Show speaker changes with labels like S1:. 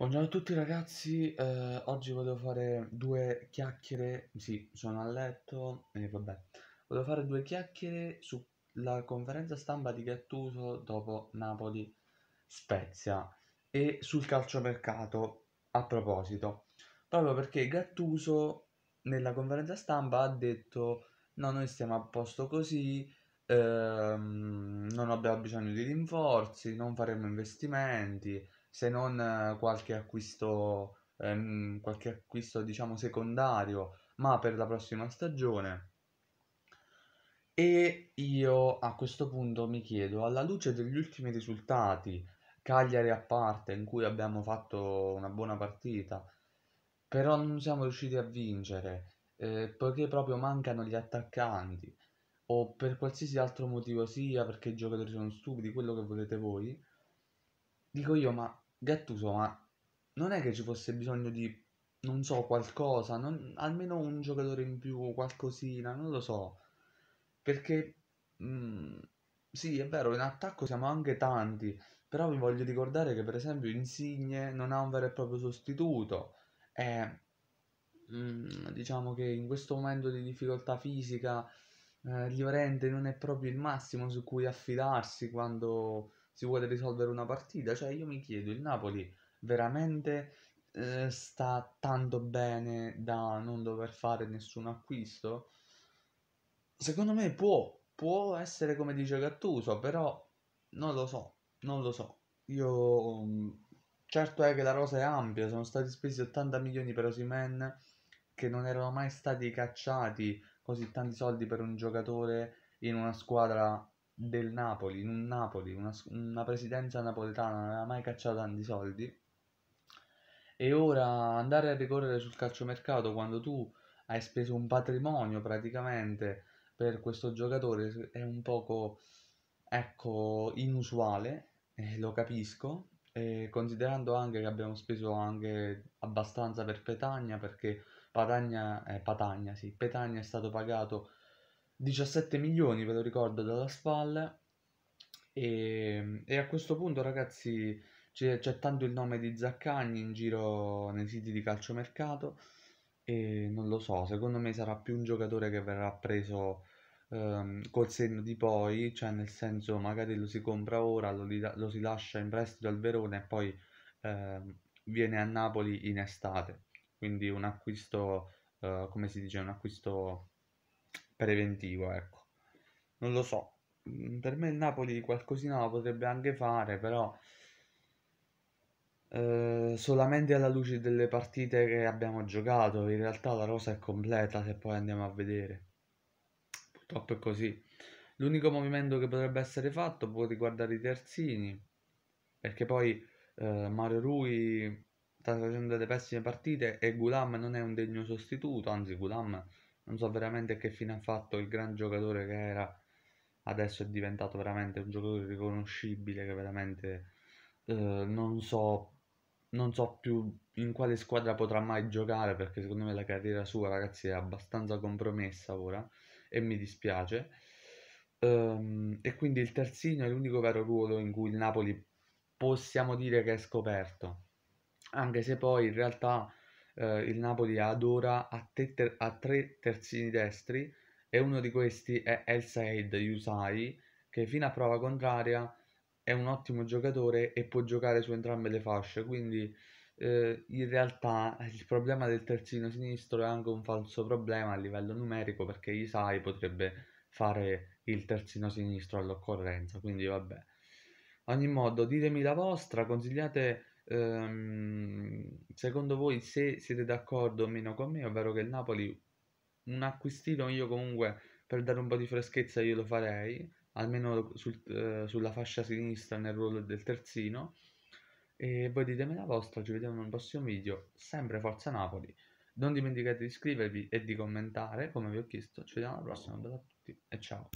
S1: Buongiorno a tutti ragazzi, eh, oggi volevo fare due chiacchiere, sì, sono a letto e eh, vabbè, volevo fare due chiacchiere sulla conferenza stampa di Gattuso dopo Napoli-Spezia e sul calciomercato a proposito, proprio perché Gattuso nella conferenza stampa ha detto no, noi stiamo a posto così, ehm, non abbiamo bisogno di rinforzi, non faremo investimenti, se non eh, qualche acquisto, ehm, qualche acquisto diciamo secondario, ma per la prossima stagione. E io a questo punto mi chiedo, alla luce degli ultimi risultati, Cagliari a parte, in cui abbiamo fatto una buona partita, però non siamo riusciti a vincere, eh, poiché proprio mancano gli attaccanti, o per qualsiasi altro motivo sia, perché i giocatori sono stupidi, quello che volete voi, Dico io, ma Gattuso, ma non è che ci fosse bisogno di, non so, qualcosa, non- almeno un giocatore in più, qualcosina, non lo so. Perché, mh, mm, sì, è vero, in attacco siamo anche tanti, però vi voglio ricordare che, per esempio, Insigne non ha un vero e proprio sostituto. E, mh, mm, diciamo che in questo momento di difficoltà fisica, eh, Llorente non è proprio il massimo su cui affidarsi quando si vuole risolvere una partita. Cioè, io mi chiedo, il Napoli veramente eh, sta tanto bene da non dover fare nessun acquisto? Secondo me può, può essere come dice Gattuso, però non lo so, non lo so. Io... Mm, certo è che la rosa è ampia, sono stati spesi 80 milioni per Osimen, che non erano mai stati cacciati così tanti soldi per un giocatore in una squadra del Napoli, in un Napoli, una, una presidenza napoletana non aveva mai cacciato tanti soldi. E ora andare a ricorrere sul calciomercato quando tu hai speso un patrimonio praticamente per questo giocatore è un poco ecco inusuale, eh, lo capisco, eh, considerando anche che abbiamo speso anche abbastanza per Petagna perché Patagna, eh, Patagna, sì, Petagna è stato pagato 17 milioni, ve lo ricordo, dalla spalla. E, e a questo punto, ragazzi, c'è, c'è, tanto il nome di Zaccagni in giro nei siti di calciomercato. E non lo so, secondo me sarà più un giocatore che verrà preso ehm, col senno di poi, cioè nel senso magari lo si compra ora, lo, lo si lascia in prestito al Verona e poi ehm, viene a Napoli in estate. Quindi un acquisto, eh, come si dice, un acquisto preventivo, ecco. Non lo so, mm, per me il Napoli qualcosina lo potrebbe anche fare, però eh, solamente alla luce delle partite che abbiamo giocato, in realtà la rosa è completa se poi andiamo a vedere. Purtroppo è così. L'unico movimento che potrebbe essere fatto può riguardare i terzini, perché poi eh, Mario Rui sta facendo delle pessime partite e Gulam non è un degno sostituto, anzi Gulam non so veramente che fine ha fatto il gran giocatore che era, adesso è diventato veramente un giocatore riconoscibile che veramente eh, non, so, non so più in quale squadra potrà mai giocare perché secondo me la carriera sua ragazzi è abbastanza compromessa ora e mi dispiace. Um, e quindi il terzino è l'unico vero ruolo in cui il Napoli possiamo dire che è scoperto, anche se poi in realtà eh, il Napoli ad ora a, ter- a, tre terzini destri e uno di questi è El Said Yusai che fino a prova contraria è un ottimo giocatore e può giocare su entrambe le fasce, quindi eh, in realtà il problema del terzino sinistro è anche un falso problema a livello numerico perché Yusai potrebbe fare il terzino sinistro all'occorrenza, quindi vabbè. Ogni modo, ditemi la vostra, consigliate ehm, secondo voi se siete d'accordo o meno con me, ovvero che il Napoli un acquistino io comunque per dare un po' di freschezza io lo farei, almeno sul, eh, sulla fascia sinistra nel ruolo del terzino. E voi ditemi la vostra, ci vediamo nel prossimo video, sempre Forza Napoli. Non dimenticate di iscrivervi e di commentare, come vi ho chiesto. Ci vediamo alla prossima, un a tutti e ciao.